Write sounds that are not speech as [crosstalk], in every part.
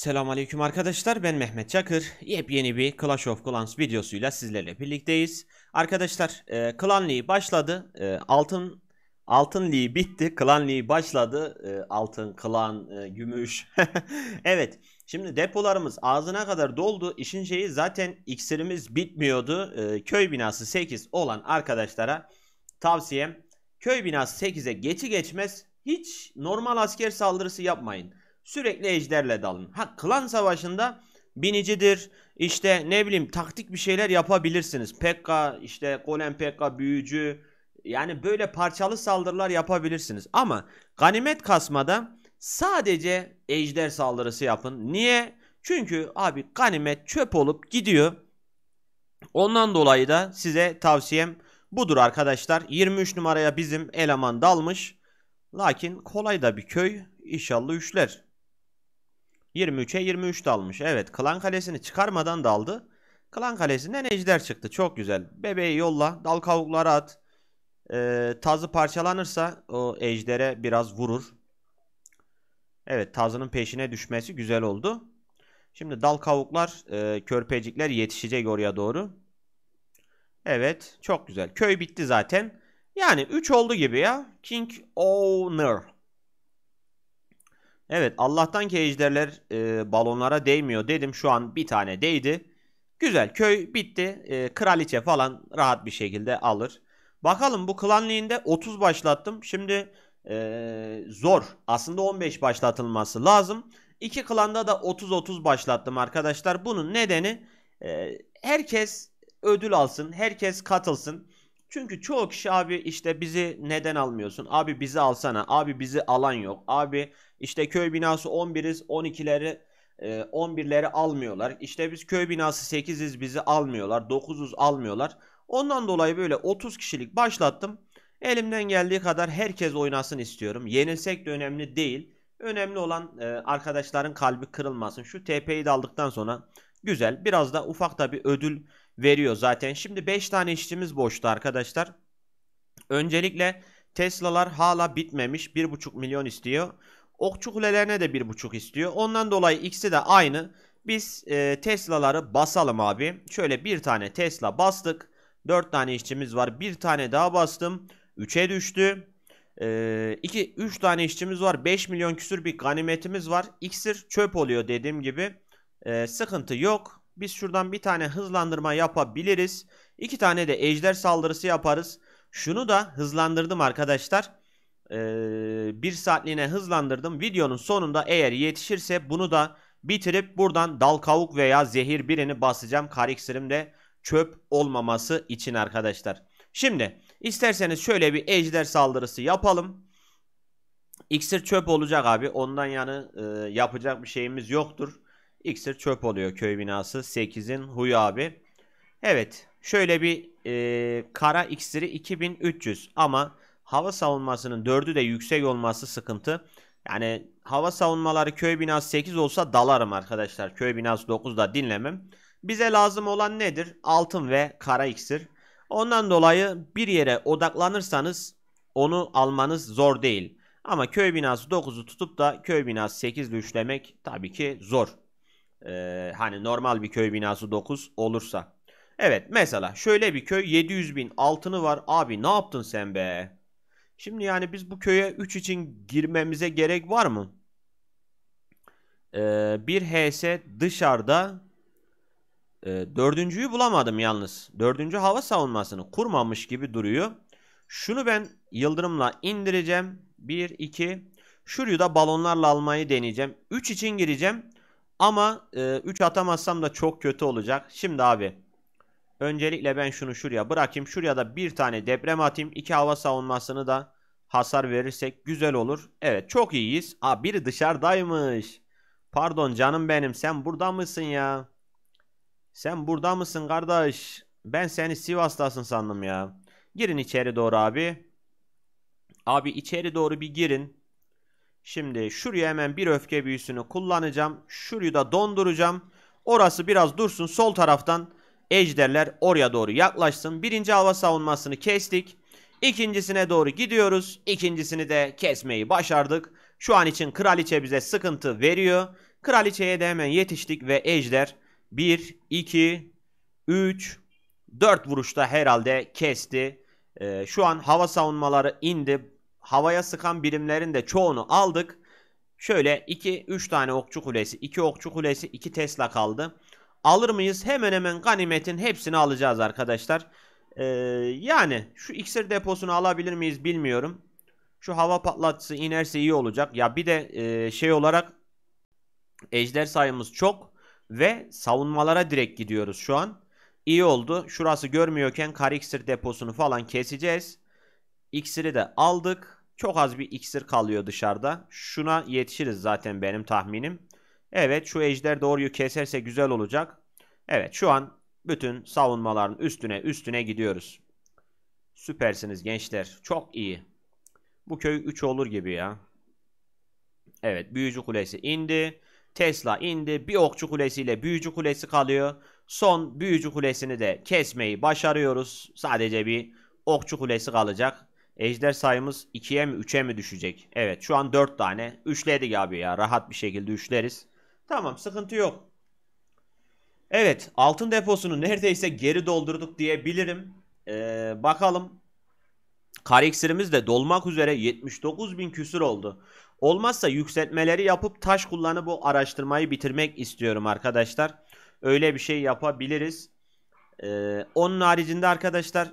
Selamünaleyküm arkadaşlar ben Mehmet Çakır. Yepyeni bir Clash of Clans videosuyla sizlerle birlikteyiz. Arkadaşlar e, Clan League başladı. E, altın Altın League bitti. Clan League başladı. E, altın, klan, e, gümüş. [laughs] evet. Şimdi depolarımız ağzına kadar doldu. İşin şeyi zaten iksirimiz bitmiyordu. E, köy binası 8 olan arkadaşlara tavsiyem köy binası 8'e geçi geçmez hiç normal asker saldırısı yapmayın. Sürekli ejderle dalın. Ha klan savaşında binicidir. İşte ne bileyim taktik bir şeyler yapabilirsiniz. Pekka işte golem Pekka büyücü yani böyle parçalı saldırılar yapabilirsiniz. Ama ganimet kasmada sadece ejder saldırısı yapın. Niye? Çünkü abi ganimet çöp olup gidiyor. Ondan dolayı da size tavsiyem budur arkadaşlar. 23 numaraya bizim eleman dalmış. Lakin kolay da bir köy. İnşallah üçler. 23'e 23 dalmış. Evet Klan Kalesi'ni çıkarmadan daldı. Klan Kalesi'nden ejder çıktı. Çok güzel. Bebeği yolla. Dal kavukları at. Ee, tazı parçalanırsa o ejdere biraz vurur. Evet tazının peşine düşmesi güzel oldu. Şimdi dal kavuklar, e, körpecikler yetişecek oraya doğru. Evet çok güzel. Köy bitti zaten. Yani 3 oldu gibi ya. King Owner. Evet Allah'tan ki ejderler e, balonlara değmiyor dedim. Şu an bir tane değdi. Güzel köy bitti. E, kraliçe falan rahat bir şekilde alır. Bakalım bu klanliğinde 30 başlattım. Şimdi e, zor. Aslında 15 başlatılması lazım. İki klanda da 30-30 başlattım arkadaşlar. Bunun nedeni e, herkes ödül alsın. Herkes katılsın. Çünkü çoğu kişi abi işte bizi neden almıyorsun? Abi bizi alsana. Abi bizi alan yok. Abi işte köy binası 11'iz 12'leri 11'leri almıyorlar. İşte biz köy binası 8'iz bizi almıyorlar. 9'uz almıyorlar. Ondan dolayı böyle 30 kişilik başlattım. Elimden geldiği kadar herkes oynasın istiyorum. Yenilsek de önemli değil. Önemli olan e, arkadaşların kalbi kırılmasın. Şu TP'yi de aldıktan sonra güzel. Biraz da ufak da bir ödül veriyor zaten. Şimdi 5 tane işçimiz boştu arkadaşlar. Öncelikle Tesla'lar hala bitmemiş. 1.5 milyon istiyor. Okçu kulelerine de 1.5 istiyor. Ondan dolayı ikisi de aynı. Biz e, Tesla'ları basalım abi. Şöyle bir tane Tesla bastık. 4 tane işçimiz var. Bir tane daha bastım. 3'e düştü. 2 e, 3 tane işçimiz var. 5 milyon küsür bir ganimetimiz var. İksir çöp oluyor dediğim gibi. E, sıkıntı yok. Biz şuradan bir tane hızlandırma yapabiliriz. İki tane de ejder saldırısı yaparız. Şunu da hızlandırdım arkadaşlar. Ee, bir saatliğine hızlandırdım. Videonun sonunda eğer yetişirse bunu da bitirip buradan dal kavuk veya zehir birini basacağım. Kariksirim de çöp olmaması için arkadaşlar. Şimdi isterseniz şöyle bir ejder saldırısı yapalım. İksir çöp olacak abi. Ondan yanı e, yapacak bir şeyimiz yoktur iksir çöp oluyor köy binası. 8'in huyu abi. Evet şöyle bir e, kara iksiri 2300 ama hava savunmasının 4'ü de yüksek olması sıkıntı. Yani hava savunmaları köy binası 8 olsa dalarım arkadaşlar. Köy binası da dinlemem. Bize lazım olan nedir? Altın ve kara iksir. Ondan dolayı bir yere odaklanırsanız onu almanız zor değil. Ama köy binası 9'u tutup da köy binası 8'le üçlemek tabii ki zor. Ee, hani normal bir köy binası 9 olursa. Evet mesela şöyle bir köy 700 bin altını var. Abi ne yaptın sen be? Şimdi yani biz bu köye 3 için girmemize gerek var mı? Ee, bir HS dışarıda e, dördüncüyü bulamadım yalnız. Dördüncü hava savunmasını kurmamış gibi duruyor. Şunu ben yıldırımla indireceğim. 1, 2. Şurayı da balonlarla almayı deneyeceğim. 3 için gireceğim. Ama 3 e, atamazsam da çok kötü olacak. Şimdi abi öncelikle ben şunu şuraya bırakayım. Şuraya da bir tane deprem atayım. 2 hava savunmasını da hasar verirsek güzel olur. Evet çok iyiyiz. Aa biri dışarıdaymış. Pardon canım benim sen burada mısın ya? Sen burada mısın kardeş? Ben seni Sivas'tasın sandım ya. Girin içeri doğru abi. Abi içeri doğru bir girin. Şimdi şuraya hemen bir öfke büyüsünü kullanacağım. Şurayı da donduracağım. Orası biraz dursun sol taraftan ejderler oraya doğru yaklaşsın. Birinci hava savunmasını kestik. İkincisine doğru gidiyoruz. İkincisini de kesmeyi başardık. Şu an için kraliçe bize sıkıntı veriyor. Kraliçeye de hemen yetiştik ve ejder 1, 2, 3, 4 vuruşta herhalde kesti. Ee, şu an hava savunmaları indi havaya sıkan birimlerin de çoğunu aldık. Şöyle 2-3 tane okçu kulesi, 2 okçu kulesi, 2 Tesla kaldı. Alır mıyız? Hemen hemen ganimetin hepsini alacağız arkadaşlar. Ee, yani şu iksir deposunu alabilir miyiz bilmiyorum. Şu hava patlatısı inerse iyi olacak. Ya bir de e, şey olarak ejder sayımız çok ve savunmalara direkt gidiyoruz şu an. İyi oldu. Şurası görmüyorken kar iksir deposunu falan keseceğiz. İksiri de aldık. Çok az bir iksir kalıyor dışarıda. Şuna yetişiriz zaten benim tahminim. Evet şu ejder doğruyu keserse güzel olacak. Evet şu an bütün savunmaların üstüne üstüne gidiyoruz. Süpersiniz gençler. Çok iyi. Bu köy 3 olur gibi ya. Evet büyücü kulesi indi. Tesla indi. Bir okçu kulesiyle büyücü kulesi kalıyor. Son büyücü kulesini de kesmeyi başarıyoruz. Sadece bir okçu kulesi kalacak. Ejder sayımız 2'ye mi 3'e mi düşecek? Evet şu an 4 tane. Üçledik abi ya rahat bir şekilde üçleriz. Tamam sıkıntı yok. Evet altın deposunu neredeyse geri doldurduk diyebilirim. Ee, bakalım. Kar de dolmak üzere 79 bin küsür oldu. Olmazsa yükseltmeleri yapıp taş kullanıp bu araştırmayı bitirmek istiyorum arkadaşlar. Öyle bir şey yapabiliriz. Ee, onun haricinde arkadaşlar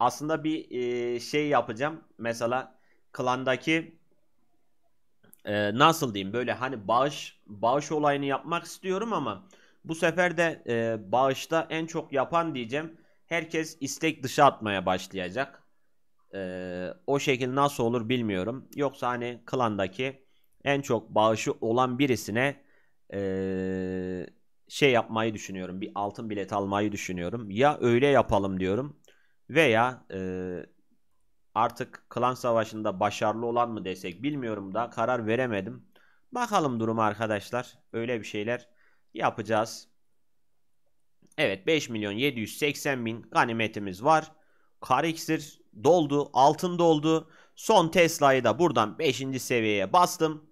aslında bir e, şey yapacağım. Mesela klandaki e, nasıl diyeyim böyle hani bağış bağış olayını yapmak istiyorum ama bu sefer de e, bağışta en çok yapan diyeceğim. Herkes istek dışı atmaya başlayacak. E, o şekilde nasıl olur bilmiyorum. Yoksa hani klandaki en çok bağışı olan birisine e, şey yapmayı düşünüyorum. Bir altın bilet almayı düşünüyorum. Ya öyle yapalım diyorum veya e, artık klan savaşında başarılı olan mı desek bilmiyorum da karar veremedim. Bakalım durumu arkadaşlar. Öyle bir şeyler yapacağız. Evet 5 milyon 780 bin ganimetimiz var. Kariksir doldu. Altın doldu. Son Tesla'yı da buradan 5. seviyeye bastım.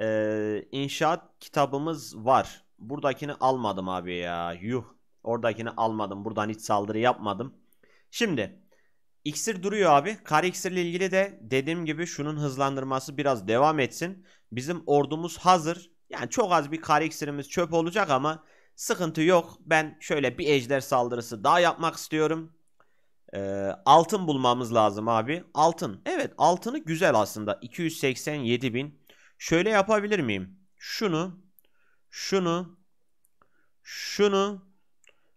Ee, inşaat kitabımız var. Buradakini almadım abi ya. Yuh. Oradakini almadım. Buradan hiç saldırı yapmadım. Şimdi iksir duruyor abi. Kar iksirle ilgili de dediğim gibi şunun hızlandırması biraz devam etsin. Bizim ordumuz hazır. Yani çok az bir kar iksirimiz çöp olacak ama sıkıntı yok. Ben şöyle bir ejder saldırısı daha yapmak istiyorum. Ee, altın bulmamız lazım abi. Altın. Evet altını güzel aslında. 287 bin. Şöyle yapabilir miyim? Şunu, şunu, şunu,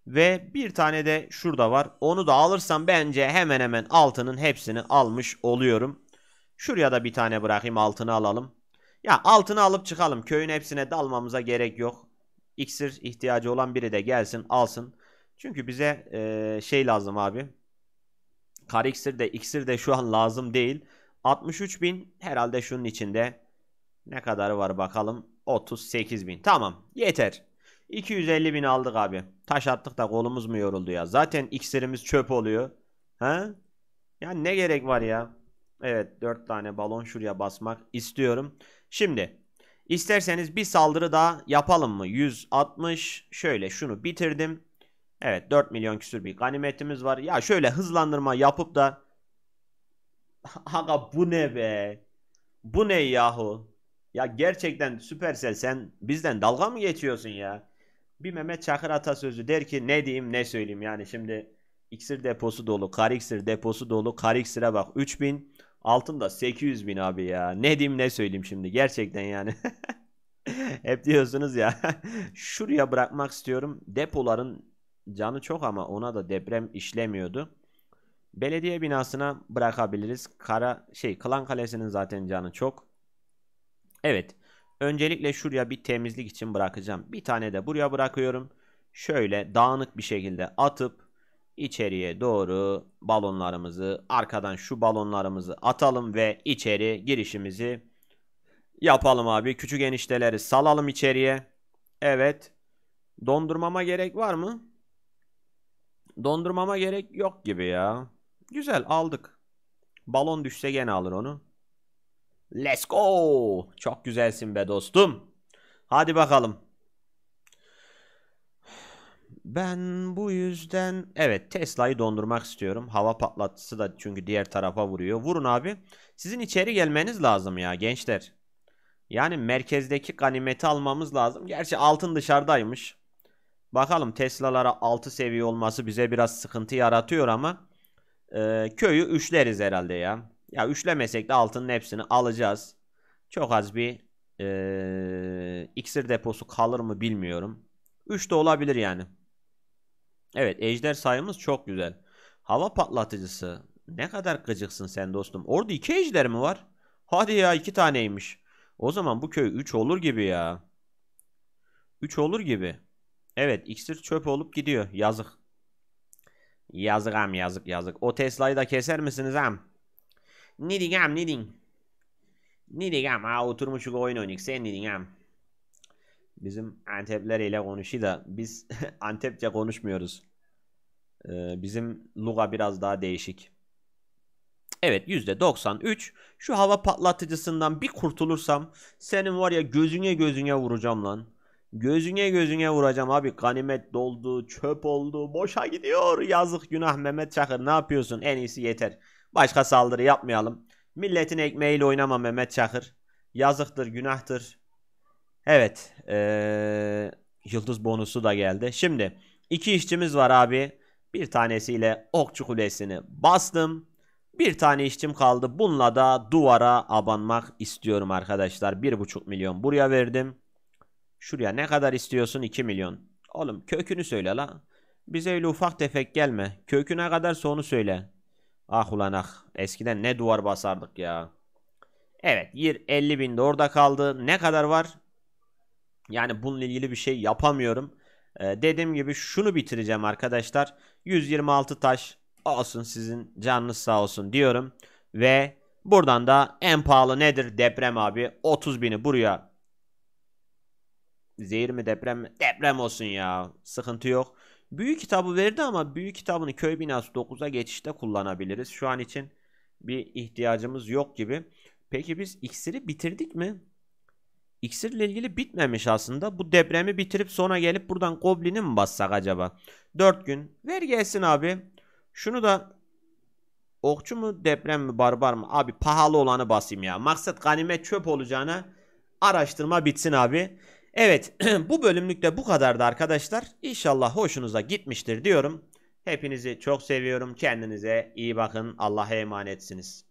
ve bir tane de şurada var. Onu da alırsam bence hemen hemen altının hepsini almış oluyorum. Şuraya da bir tane bırakayım altını alalım. Ya altını alıp çıkalım. Köyün hepsine dalmamıza gerek yok. İksir ihtiyacı olan biri de gelsin alsın. Çünkü bize e, şey lazım abi. Kar iksir de iksir de şu an lazım değil. 63 bin herhalde şunun içinde. Ne kadar var bakalım. 38 bin. Tamam yeter. 250 bin aldık abi. Taş attık da kolumuz mu yoruldu ya. Zaten iksirimiz çöp oluyor. Ha? Ya ne gerek var ya. Evet 4 tane balon şuraya basmak istiyorum. Şimdi isterseniz bir saldırı daha yapalım mı? 160 şöyle şunu bitirdim. Evet 4 milyon küsür bir ganimetimiz var. Ya şöyle hızlandırma yapıp da [laughs] Aga bu ne be? Bu ne yahu? Ya gerçekten Süpersel sen bizden dalga mı geçiyorsun ya? Bir Mehmet Çakır atasözü der ki ne diyeyim ne söyleyeyim. Yani şimdi iksir deposu dolu, kar iksir deposu dolu. Kar iksire bak 3000, altın da 800 bin abi ya. Ne diyeyim ne söyleyeyim şimdi gerçekten yani. [laughs] Hep diyorsunuz ya [laughs] şuraya bırakmak istiyorum. Depoların canı çok ama ona da deprem işlemiyordu. Belediye binasına bırakabiliriz. Kara şey Klan Kalesi'nin zaten canı çok. Evet. Öncelikle şuraya bir temizlik için bırakacağım. Bir tane de buraya bırakıyorum. Şöyle dağınık bir şekilde atıp içeriye doğru balonlarımızı arkadan şu balonlarımızı atalım ve içeri girişimizi yapalım abi. Küçük enişteleri salalım içeriye. Evet. Dondurmama gerek var mı? Dondurmama gerek yok gibi ya. Güzel aldık. Balon düşse gene alır onu. Let's go. Çok güzelsin be dostum. Hadi bakalım. Ben bu yüzden evet Tesla'yı dondurmak istiyorum. Hava patlatısı da çünkü diğer tarafa vuruyor. Vurun abi. Sizin içeri gelmeniz lazım ya gençler. Yani merkezdeki ganimeti almamız lazım. Gerçi altın dışarıdaymış. Bakalım Tesla'lara 6 seviye olması bize biraz sıkıntı yaratıyor ama e, köyü üçleriz herhalde ya. Ya üçlemesek de altının hepsini alacağız. Çok az bir e, iksir deposu kalır mı bilmiyorum. 3 de olabilir yani. Evet ejder sayımız çok güzel. Hava patlatıcısı. Ne kadar gıcıksın sen dostum. Orada 2 ejder mi var? Hadi ya 2 taneymiş. O zaman bu köy 3 olur gibi ya. 3 olur gibi. Evet iksir çöp olup gidiyor. Yazık. Yazık am yazık yazık. O Tesla'yı da keser misiniz am? Ne diyeyim am ne diyeyim? Ne diyeyim am? Aa oturmuşuk oyun oynuyoruz. Sen ne diyeyim Bizim Antepler ile konuşuyor da biz [laughs] Antepçe konuşmuyoruz. Ee, bizim luga biraz daha değişik. Evet %93. Şu hava patlatıcısından bir kurtulursam senin var ya gözüne gözüne vuracağım lan. Gözüne gözüne vuracağım abi. Kanimet doldu, çöp oldu, boşa gidiyor. Yazık günah Mehmet Çakır ne yapıyorsun? En iyisi yeter. Başka saldırı yapmayalım. Milletin ekmeğiyle oynama Mehmet Çakır. Yazıktır, günahtır. Evet. Ee, yıldız bonusu da geldi. Şimdi iki işçimiz var abi. Bir tanesiyle Okçu Kulesi'ni bastım. Bir tane işçim kaldı. Bununla da duvara abanmak istiyorum arkadaşlar. 1,5 milyon buraya verdim. Şuraya ne kadar istiyorsun? 2 milyon. Oğlum kökünü söyle la. Bize öyle ufak tefek gelme. Köküne kadar sonu söyle. Ah ulan ah. Eskiden ne duvar basardık ya. Evet 50 bin de orada kaldı. Ne kadar var? Yani bununla ilgili bir şey yapamıyorum. Ee, dediğim gibi şunu bitireceğim arkadaşlar. 126 taş olsun sizin canınız sağ olsun diyorum. Ve buradan da en pahalı nedir deprem abi? 30 bini buraya Zehir mi deprem mi? Deprem olsun ya. Sıkıntı yok. Büyük kitabı verdi ama büyük kitabını köy binası 9'a geçişte kullanabiliriz. Şu an için bir ihtiyacımız yok gibi. Peki biz iksiri bitirdik mi? İksirle ilgili bitmemiş aslında. Bu depremi bitirip sonra gelip buradan Goblin'i mi bassak acaba? 4 gün. Ver gelsin abi. Şunu da okçu mu deprem mi barbar mı? Abi pahalı olanı basayım ya. Maksat ganime çöp olacağına araştırma bitsin abi. Evet [clears throat] bu bölümlükte bu kadardı arkadaşlar. İnşallah hoşunuza gitmiştir diyorum. Hepinizi çok seviyorum. Kendinize iyi bakın. Allah'a emanetsiniz.